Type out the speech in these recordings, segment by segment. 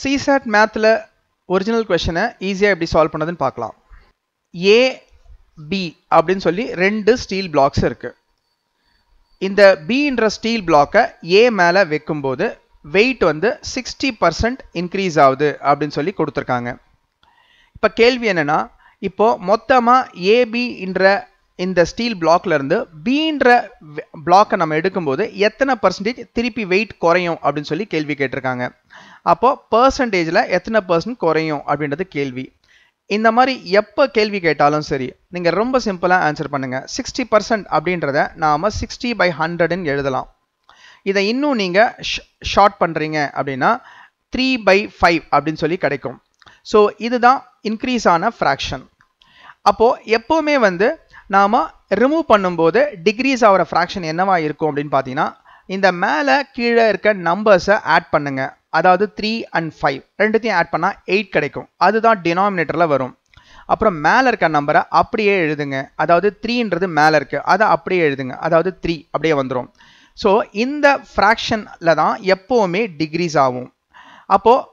CSAT மேத்தில் original கொஷனை ஈஸியாக எப்படி solve பண்ணதுன்னு பார்க்கலாம் ஏ பி அப்படின்னு சொல்லி ரெண்டு ஸ்டீல் பிளாக்ஸ் இருக்குது இந்த பின்ற ஸ்டீல் பிளாக்கை ஏ மேலே வைக்கும்போது வெயிட் வந்து சிக்ஸ்டி பர்சன்ட் இன்க்ரீஸ் ஆகுது அப்படின்னு சொல்லி கொடுத்துருக்காங்க இப்போ கேள்வி என்னென்னா இப்போது மொத்தமாக ஏபின்ற இந்த ஸ்டீல் பிளாக்லேருந்து பீன்ற பிளாக்கை நம்ம எடுக்கும்போது எத்தனை பர்சன்டேஜ் திருப்பி வெயிட் குறையும் அப்படின்னு சொல்லி கேள்வி கேட்டிருக்காங்க அப்போது பர்சன்டேஜில் எத்தனை பர்சன்ட் குறையும் அப்படின்றது கேள்வி இந்த மாதிரி எப்போ கேள்வி கேட்டாலும் சரி நீங்கள் ரொம்ப சிம்பிளாக ஆன்சர் பண்ணுங்கள் சிக்ஸ்டி பர்சன்ட் அப்படின்றத நாம் சிக்ஸ்டி பை ஹண்ட்ரட்னு எழுதலாம் இதை இன்னும் நீங்கள் ஷார்ட் பண்ணுறீங்க அப்படின்னா த்ரீ பை ஃபைவ் அப்படின்னு சொல்லி கிடைக்கும் ஸோ இதுதான் இன்க்ரீஸ் ஆன ஃப்ராக்ஷன் அப்போது எப்போவுமே வந்து நாம் ரிமூவ் பண்ணும்போது டிக்ரீஸ் ஆகிற ஃப்ராக்ஷன் என்னவாக இருக்கும் அப்படின்னு பார்த்தீங்கன்னா இந்த மேலே கீழே இருக்க நம்பர்ஸை ஆட் பண்ணுங்கள் அதாவது த்ரீ அண்ட் ஃபைவ் ரெண்டுத்தையும் ஆட் பண்ணால் எயிட் கிடைக்கும் அதுதான் டினாமினேட்டரில் வரும் அப்புறம் மேலே இருக்க நம்பரை அப்படியே எழுதுங்க அதாவது த்ரீன்றது மேலே இருக்குது அதை அப்படியே எழுதுங்க அதாவது த்ரீ அப்படியே வந்துடும் ஸோ இந்த ஃப்ராக்ஷனில் தான் எப்போவுமே டிகிரிஸ் ஆகும் அப்போது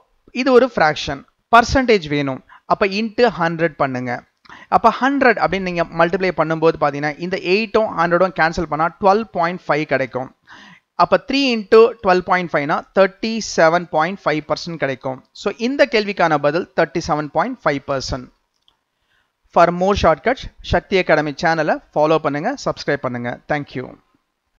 இது ஒரு ஃப்ராக்ஷன் பர்சன்டேஜ் வேணும் அப்போ இன்ட்டு ஹண்ட்ரட் பண்ணுங்கள் அப்போ ஹண்ட்ரட் அப்படின்னு நீங்கள் மல்டிப்ளை பண்ணும்போது பார்த்தீங்கன்னா இந்த எயிட்டும் ஹண்ட்ரடும் கேன்சல் பண்ணால் டுவெல் பாயிண்ட் ஃபைவ் கிடைக்கும் அப்போ த்ரீ இன்ட்டு டுவெல் பாயிண்ட் ஃபைவ்னா thirty seven point five percent கிடைக்கும் ஸோ இந்த கேள்விக்கான பதில் thirty seven point five percent for more shortcuts Shakti academy சேனலை ஃபாலோ பண்ணுங்கள் சப்ஸ்கிரைப் பண்ணுங்கள் தேங்க்யூ